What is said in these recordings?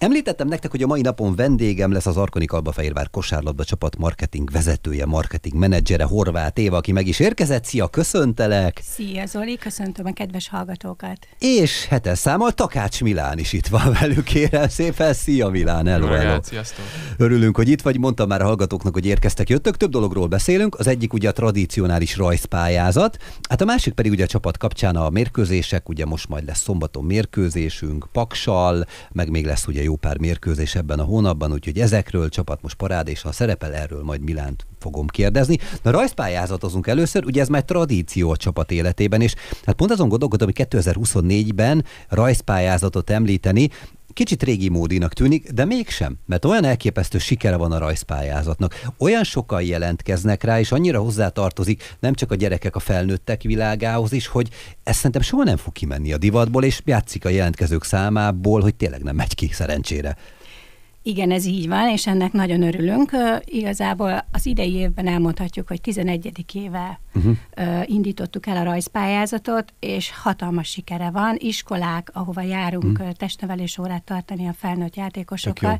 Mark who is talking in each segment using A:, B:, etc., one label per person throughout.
A: Említettem nektek, hogy a mai napon vendégem lesz az Arkonik Albafehérvár kosárlabda csapat marketing vezetője, marketing menedzsere Horváth Éva, aki meg is érkezett. Szia, köszöntelek!
B: Szia Zoli, köszöntöm a kedves hallgatókat!
A: És hetes számmal Takács Milán is itt van velük, kérem szépen. Szia Milán, elő, elő. Örülünk, hogy itt vagy. Mondtam már a hallgatóknak, hogy érkeztek, jöttök. Több dologról beszélünk. Az egyik ugye a tradicionális rajzpályázat, hát a másik pedig ugye a csapat kapcsán a mérkőzések, ugye most majd lesz szombaton mérkőzésünk, paksal, meg még lesz ugye jó pár mérkőzés ebben a hónapban, úgyhogy ezekről csapat most parád, és ha szerepel erről majd Milánt fogom kérdezni. Na rajzpályázatozunk először, ugye ez már tradíció a csapat életében, és hát pont azon gondolkodom, hogy 2024-ben rajzpályázatot említeni, kicsit régi módinak tűnik, de mégsem, mert olyan elképesztő sikere van a rajzpályázatnak. Olyan sokan jelentkeznek rá, és annyira hozzátartozik nem csak a gyerekek a felnőttek világához is, hogy ez szerintem soha nem fog kimenni a divatból, és játszik a jelentkezők számából, hogy tényleg nem megy ki szerencsére.
B: Igen, ez így van, és ennek nagyon örülünk. Igazából az idei évben elmondhatjuk, hogy 11. éve uh-huh. indítottuk el a rajzpályázatot, és hatalmas sikere van. Iskolák, ahova járunk uh-huh. testnevelés órát tartani a felnőtt játékosokkal,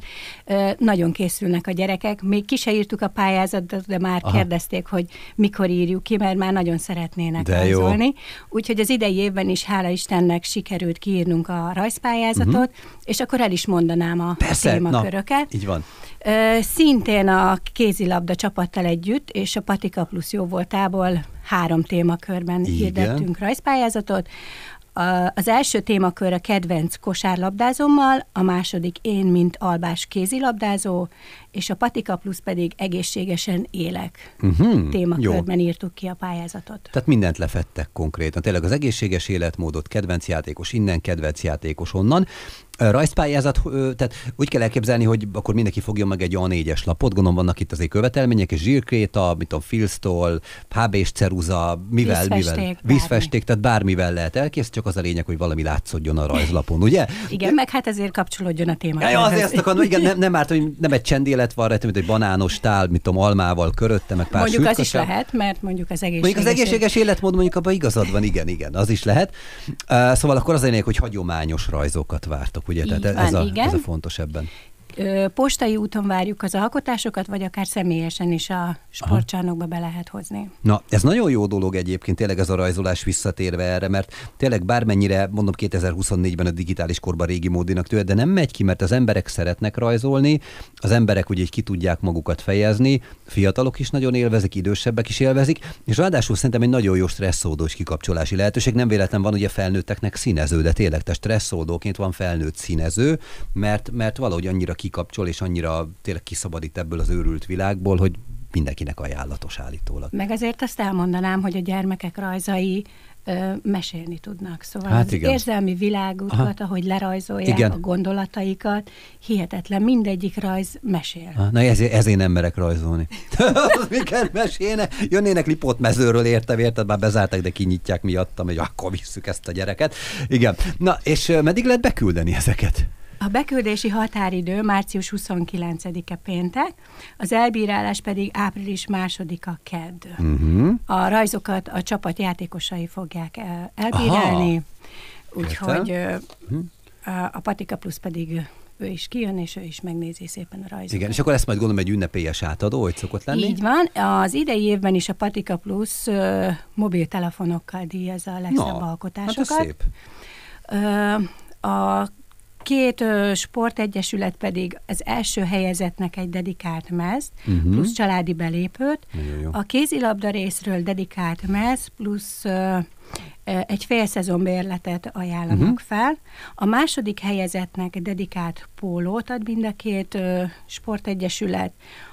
B: nagyon készülnek a gyerekek. Még ki se írtuk a pályázatot, de már Aha. kérdezték, hogy mikor írjuk ki, mert már nagyon szeretnének rajzolni. Úgyhogy az idei évben is, hála Istennek, sikerült kiírnunk a rajzpályázatot, uh-huh. és akkor el is mondanám a Persze, köröket. Így van. Szintén a kézilabda csapattal együtt, és a Patika Plus jó voltából három témakörben Igen. hirdettünk rajzpályázatot. az első témakör a kedvenc kosárlabdázommal, a második én, mint albás kézilabdázó, és a Patika Plus pedig egészségesen élek
A: uh-huh. témakörben
B: Jó. írtuk ki a pályázatot.
A: Tehát mindent lefettek konkrétan. Tényleg az egészséges életmódot, kedvenc játékos innen, kedvenc játékos onnan. A rajzpályázat, tehát úgy kell elképzelni, hogy akkor mindenki fogja meg egy olyan négyes lapot, gondolom vannak itt azért követelmények, és zsírkréta, mit tudom, filztól, hb és ceruza, mivel, vízfesték, mivel, vízfesték, tehát bármivel lehet elkész, csak az a lényeg, hogy valami látszódjon a rajzlapon, ugye?
B: Igen, meg hát ezért kapcsolódjon a téma. Ja, azért azt akarom, igen,
A: nem, nem árt, hogy nem egy csendél kelet van rajta, mint egy banános tál, mint tudom, almával körötte, meg pár Mondjuk az is lehet,
B: mert mondjuk az egészséges... Mondjuk az egészséges
A: életmód, mondjuk abban igazad van, igen, igen, az is lehet. Uh, szóval akkor az lényeg, hogy hagyományos rajzokat vártok, ugye? Így Tehát van, ez, a, igen. ez a fontos ebben
B: postai úton várjuk az alkotásokat, vagy akár személyesen is a sportcsarnokba be lehet hozni.
A: Na, ez nagyon jó dolog egyébként, tényleg ez a rajzolás visszatérve erre, mert tényleg bármennyire, mondom 2024-ben a digitális korban régi módinak tőle, de nem megy ki, mert az emberek szeretnek rajzolni, az emberek ugye így ki tudják magukat fejezni, fiatalok is nagyon élvezik, idősebbek is élvezik, és ráadásul szerintem egy nagyon jó stresszoldó és kikapcsolási lehetőség. Nem véletlen van ugye felnőtteknek színező, de tényleg te stresszoldóként van felnőtt színező, mert, mert valahogy annyira kikapcsol, és annyira tényleg kiszabadít ebből az őrült világból, hogy mindenkinek ajánlatos állítólag. Meg
B: azért azt elmondanám, hogy a gyermekek rajzai ö, mesélni tudnak. Szóval hát az igen. érzelmi világukat, Aha. ahogy lerajzolják igen. a gondolataikat, hihetetlen, mindegyik rajz mesél. Ha, na
A: ezért, ezért nem merek rajzolni. az miket mesélne? Jönnének Lipót mezőről, értem, érted, már bezárták, de kinyitják miattam, hogy akkor visszük ezt a gyereket. Igen. Na, és meddig lehet beküldeni ezeket?
B: A beküldési határidő március 29-e péntek, az elbírálás pedig április 2-a kedd. Uh-huh. A rajzokat a csapat játékosai fogják elbírálni, úgyhogy mhm. a Patika Plus pedig ő is kijön, és ő is megnézi szépen a rajzokat. Igen,
A: és akkor lesz majd gondolom egy ünnepélyes átadó, hogy szokott lenni? Így
B: van. Az idei évben is a Patika Plus ö, mobiltelefonokkal díjazza a legszebb no, hát alkotásokat. Hát szép. a Két ö, sportegyesület pedig az első helyezetnek egy dedikált mez, uh-huh. Mhm. plusz családi belépőt. Jó, jó. A kézilabda részről dedikált mez, plusz ö, egy fél szezon bérletet ajánlanak uh-huh. fel. A második helyezetnek dedikált pólót ad mind a két ö, sportegyesület,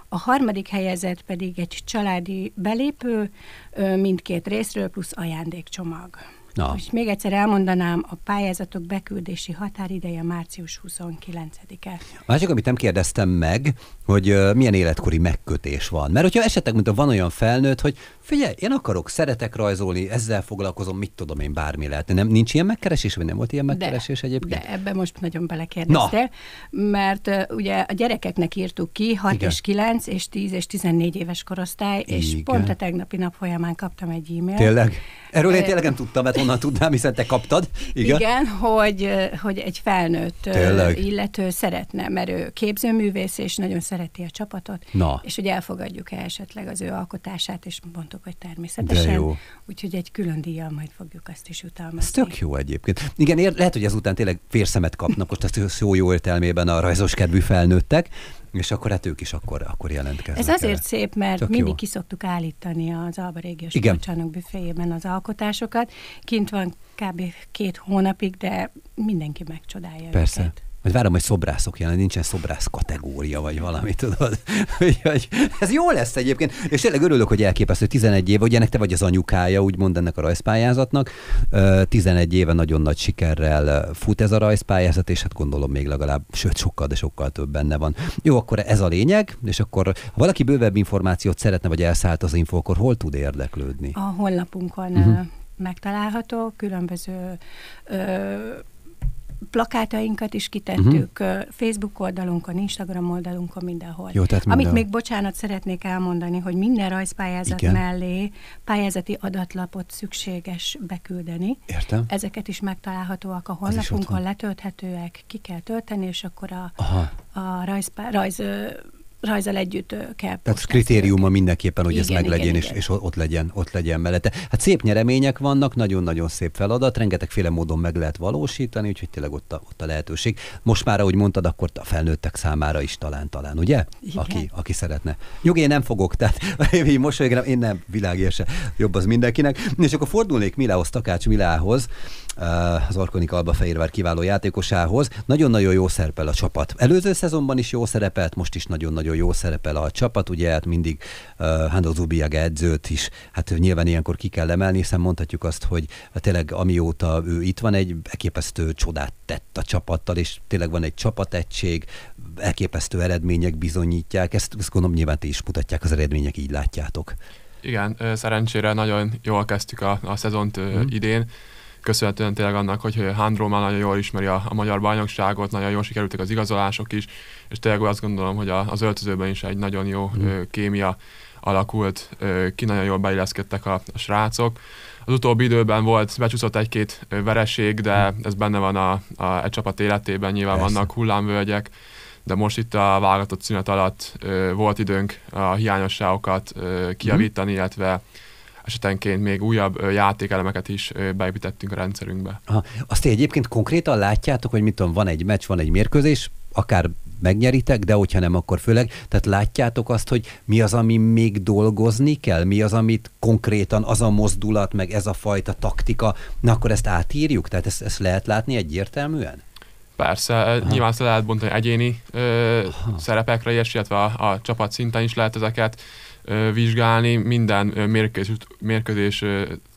B: a harmadik helyezett pedig egy családi belépő ö, mindkét részről, plusz ajándékcsomag. Na. Most még egyszer elmondanám, a pályázatok beküldési határideje március 29-e.
A: Másik, amit nem kérdeztem meg, hogy uh, milyen életkori megkötés van. Mert hogyha esetleg, mint a van olyan felnőtt, hogy figyelj, én akarok, szeretek rajzolni, ezzel foglalkozom, mit tudom én, bármi lehet. Nem, nincs ilyen megkeresés, vagy nem volt ilyen megkeresés de, egyébként? De ebbe most nagyon belekérdeztél,
B: Na. mert uh, ugye a gyerekeknek írtuk ki 6 Igen. és 9 és 10 és 14 éves korosztály, Igen. és pont a tegnapi nap folyamán kaptam egy e-mailt. Tényleg?
A: Erről én tényleg nem tudtam, mert onnan tudnám, hiszen te kaptad. Igen, Igen
B: hogy, hogy egy felnőtt tényleg. illető szeretne, mert ő képzőművész, és nagyon szereti a csapatot. Na. És hogy elfogadjuk-e esetleg az ő alkotását, és mondtuk, hogy természetesen. De jó. Úgyhogy egy külön díjjal majd fogjuk azt is utalmazni. Ez tök
A: jó egyébként. Igen, ér, lehet, hogy ezután tényleg férszemet kapnak, most ezt jó, jó értelmében a rajzos kedvű felnőttek, és akkor hát ők is akkor, akkor jelentkeznek. Ez azért el. szép, mert Csak mindig
B: kiszoktuk állítani az Alba Régiós Kulcsánok büféjében az alkotásokat. Kint van kb. két hónapig, de mindenki megcsodálja Persze. Őket.
A: Majd várom, hogy szobrászok jelen, nincsen szobrász kategória, vagy valami, tudod. ez jó lesz egyébként, és tényleg örülök, hogy elképesztő, 11 év, ugye ennek te vagy az anyukája, úgymond ennek a rajzpályázatnak, 11 éve nagyon nagy sikerrel fut ez a rajzpályázat, és hát gondolom még legalább, sőt sokkal, de sokkal több benne van. Jó, akkor ez a lényeg, és akkor ha valaki bővebb információt szeretne, vagy elszállt az info, akkor hol tud érdeklődni? A
B: honlapunkon uh-huh. megtalálható, különböző ö- plakátainkat is kitettük uh-huh. Facebook oldalunkon, Instagram oldalunkon, mindenhol. Jó, tehát Amit még, bocsánat, szeretnék elmondani, hogy minden rajzpályázat Igen. mellé pályázati adatlapot szükséges beküldeni. Értem. Ezeket is megtalálhatóak a honlapunkon, letölthetőek, ki kell tölteni, és akkor a, Aha. a rajzpá, rajz rajzal együtt kell. Tehát
A: postáztani. kritériuma mindenképpen, hogy igen, ez meglegyen, igen, és, igen. és ott legyen, ott legyen mellette. Hát szép nyeremények vannak, nagyon-nagyon szép feladat, rengetegféle módon meg lehet valósítani, úgyhogy tényleg ott a, ott a lehetőség. Most már, ahogy mondtad, akkor a felnőttek számára is talán, talán, ugye? Igen. Aki, aki szeretne. Nyugi, én nem fogok, tehát én mosolyog, én nem, világérse, Jobb az mindenkinek. És akkor fordulnék Milához, Takács Milához, Eh, az Orkonik Alba Fehérvár kiváló játékosához. Nagyon-nagyon jó szerepel a csapat. Előző szezonban is jó szerepelt, most is nagyon-nagyon jó szerepel a csapat, ugye hát mindig uh, eh, Hando edzőt is, hát nyilván ilyenkor ki kell emelni, hiszen mondhatjuk azt, hogy tényleg amióta ő itt van, egy elképesztő csodát tett a csapattal, és tényleg van egy csapategység, elképesztő eredmények bizonyítják, ezt, ezt gondolom nyilván ti is mutatják az eredmények, így látjátok.
C: Igen, szerencsére nagyon jól kezdtük a, a szezont mm. idén, köszönhetően tényleg annak, hogy Handró már nagyon jól ismeri a, a magyar bajnokságot, nagyon jól sikerültek az igazolások is, és tényleg azt gondolom, hogy a, az öltözőben is egy nagyon jó mm. ö, kémia alakult, ö, ki nagyon jól beilleszkedtek a, a srácok. Az utóbbi időben volt, becsúszott egy-két vereség, de mm. ez benne van a, a egy csapat életében, nyilván Persze. vannak hullámvölgyek, de most itt a válogatott szünet alatt ö, volt időnk a hiányosságokat ö, kiavítani, mm. illetve esetenként még újabb játékelemeket is beépítettünk a rendszerünkbe.
A: Aha. Azt egyébként konkrétan látjátok, hogy mit tudom, van egy meccs, van egy mérkőzés, akár megnyeritek, de hogyha nem, akkor főleg. Tehát látjátok azt, hogy mi az, ami még dolgozni kell, mi az, amit konkrétan az a mozdulat, meg ez a fajta taktika, na akkor ezt átírjuk? Tehát ezt, ezt lehet látni egyértelműen?
C: Persze, e, Aha. nyilván ezt lehet bontani egyéni ö, szerepekre is, illetve a, a csapat szinten is lehet ezeket vizsgálni, minden mérkőzés, mérkőzés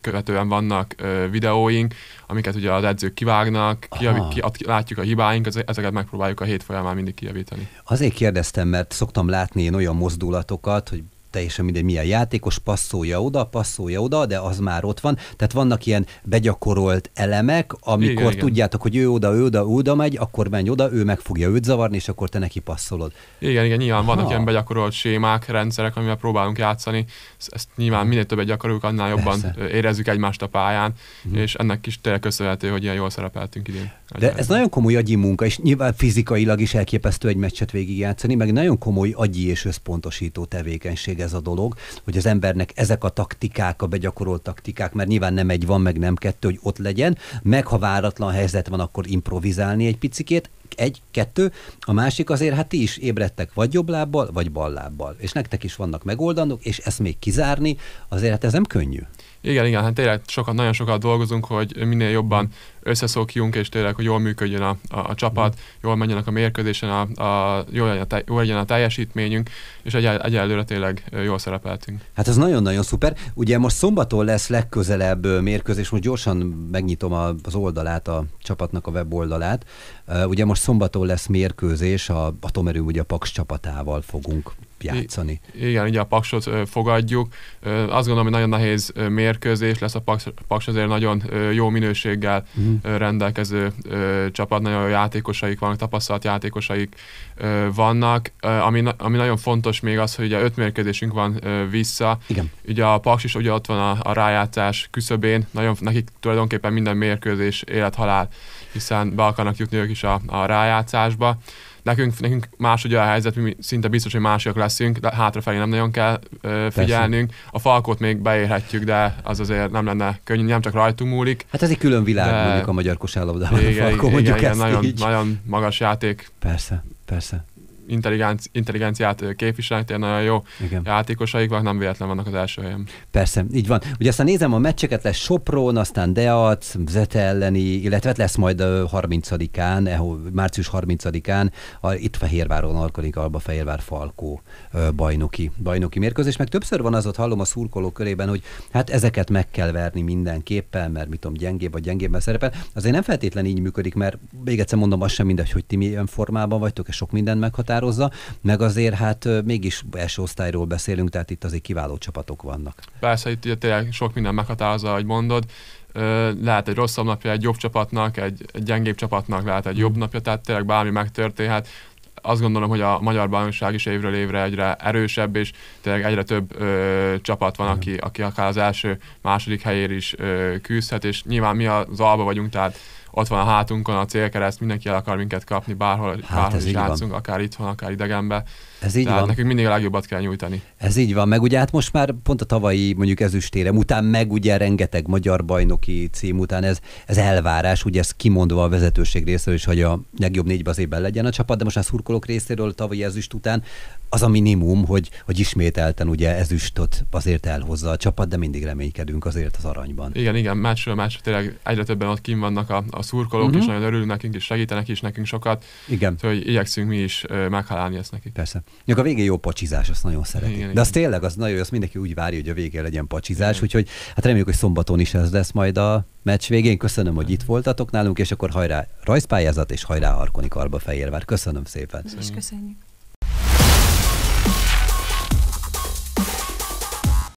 C: követően vannak videóink, amiket ugye az edzők kivágnak, kijavi, ki, látjuk a hibáinkat, ezeket megpróbáljuk a hét folyamán mindig kijavítani.
A: Azért kérdeztem, mert szoktam látni én olyan mozdulatokat, hogy teljesen mindegy milyen játékos, passzolja oda, passzolja oda, de az már ott van. Tehát vannak ilyen begyakorolt elemek, amikor igen, tudjátok, igen. hogy ő oda, ő oda, ő oda megy, akkor menj oda, ő meg fogja őt zavarni, és akkor te neki
C: passzolod. Igen, igen, nyilván vannak ha. ilyen begyakorolt sémák, rendszerek, amivel próbálunk játszani. Ezt nyilván minél többet gyakoroljuk, annál jobban érezzük egymást a pályán, mm. és ennek is tényleg köszönhető, hogy ilyen jól szerepeltünk idén. De
A: ez nagyon komoly agyi munka, és nyilván fizikailag is elképesztő egy meccset végigjátszani, meg nagyon komoly agyi és összpontosító tevékenység meg ez a dolog, hogy az embernek ezek a taktikák, a begyakorolt taktikák, mert nyilván nem egy van, meg nem kettő, hogy ott legyen, meg ha váratlan helyzet van, akkor improvizálni egy picikét, egy, kettő, a másik azért hát ti is ébredtek vagy jobb lábbal, vagy bal lábbal, és nektek is vannak megoldanok, és ezt még kizárni, azért hát ez nem könnyű.
C: Igen, igen, hát tényleg sokat, nagyon sokat dolgozunk, hogy minél jobban összeszokjunk, és tényleg, hogy jól működjön a, a, a csapat, jól menjenek a mérkőzésen, a, a, jól, legyen a, te, jól legyen a teljesítményünk, és egy, egyelőre tényleg jól szerepeltünk.
A: Hát ez nagyon-nagyon szuper. Ugye most szombaton lesz legközelebb mérkőzés, most gyorsan megnyitom az oldalát, a csapatnak a weboldalát. Ugye most most szombaton lesz mérkőzés, a atomerő ugye a Paks csapatával fogunk játszani.
C: I- igen, ugye a Paksot fogadjuk. Azt gondolom, hogy nagyon nehéz mérkőzés lesz a Paks, Paks azért nagyon jó minőséggel uh-huh. rendelkező csapat, nagyon jó játékosaik vannak, tapasztalt játékosaik vannak. Ami, ami nagyon fontos még az, hogy ugye öt mérkőzésünk van vissza. Igen. Ugye a Paks is ugye ott van a, a rájátszás küszöbén, nagyon, nekik tulajdonképpen minden mérkőzés élethalál, hiszen be akarnak jutni ők is a, a rájátszásba. Nekünk, nekünk más ugye a helyzet, mi szinte biztos, hogy másiak leszünk, de hátrafelé nem nagyon kell ö, figyelnünk. Persze. A falkot még beérhetjük, de az azért nem lenne könnyű, nem csak rajtunk múlik. Hát ez egy külön világ de... mondjuk a magyar kosárlabdában. Igen, a falkó, igen, igen, igen nagyon, így. nagyon magas játék.
A: Persze, persze
C: intelligenci- intelligenciát képviselnek, tényleg nagyon jó Igen. játékosaik vannak, nem véletlen vannak az első helyen.
A: Persze, így van. Ugye aztán nézem a meccseket, lesz Sopron, aztán Deac, Zete elleni, illetve lesz majd 30-án, eh, március 30-án, a, itt Fehérváron alkolik Alba Fehérvár Falkó bajnoki, bajnoki mérkőzés, meg többször van az, ott hallom a szurkolók körében, hogy hát ezeket meg kell verni mindenképpen, mert mit tudom, gyengébb vagy gyengébb szerepel. Azért nem feltétlenül így működik, mert még egyszer mondom, az sem mindegy, hogy ti milyen formában vagytok, és sok mindent meghatározunk, meghatározza, meg azért hát mégis első osztályról beszélünk, tehát itt azért kiváló csapatok vannak.
C: Persze, itt ugye tényleg sok minden meghatározza, ahogy mondod, lehet egy rosszabb napja egy jobb csapatnak, egy, egy gyengébb csapatnak lehet egy jobb napja, tehát tényleg bármi megtörténhet. Azt gondolom, hogy a magyar bajnokság is évről évre egyre erősebb, és tényleg egyre több ö, csapat van, aki, aki akár az első, második helyér is ö, küzdhet, és nyilván mi az alba vagyunk, tehát ott van a hátunkon a célkereszt, mindenki el akar minket kapni, bárhol, hát bárhol is játszunk, van. akár itthon, akár idegenbe. Ez így Tehát van. nekünk mindig a legjobbat kell nyújtani.
A: Ez így van, meg ugye hát most már pont a tavalyi mondjuk ezüstérem után, meg ugye rengeteg magyar bajnoki cím után ez, ez elvárás, ugye ez kimondva a vezetőség részéről is, hogy a legjobb négybe az évben legyen a csapat, de most már szurkolók részéről tavalyi ezüst után az a minimum, hogy, hogy ismételten ugye ezüstöt azért elhozza a csapat, de mindig reménykedünk azért az aranyban.
C: Igen, igen, másról másra tényleg egyre többen ott kim vannak a, a szurkolók, uh-huh. és mhm. nagyon örülünk nekünk, és segítenek is nekünk sokat. Igen. Tehát, hogy igyekszünk mi is ö, meghalálni ezt nekik.
A: Persze. Még a végén jó pacsizás, azt nagyon szeretik. Igen, de igen. az tényleg, az nagyon jó, azt mindenki úgy várja, hogy a végén legyen pacsizás, igen. úgyhogy hát reméljük, hogy szombaton is ez lesz majd a meccs végén. Köszönöm, hogy itt voltatok nálunk, és akkor hajrá rajzpályázat, és hajrá Arkoni Karba Köszönöm szépen. És köszönjük.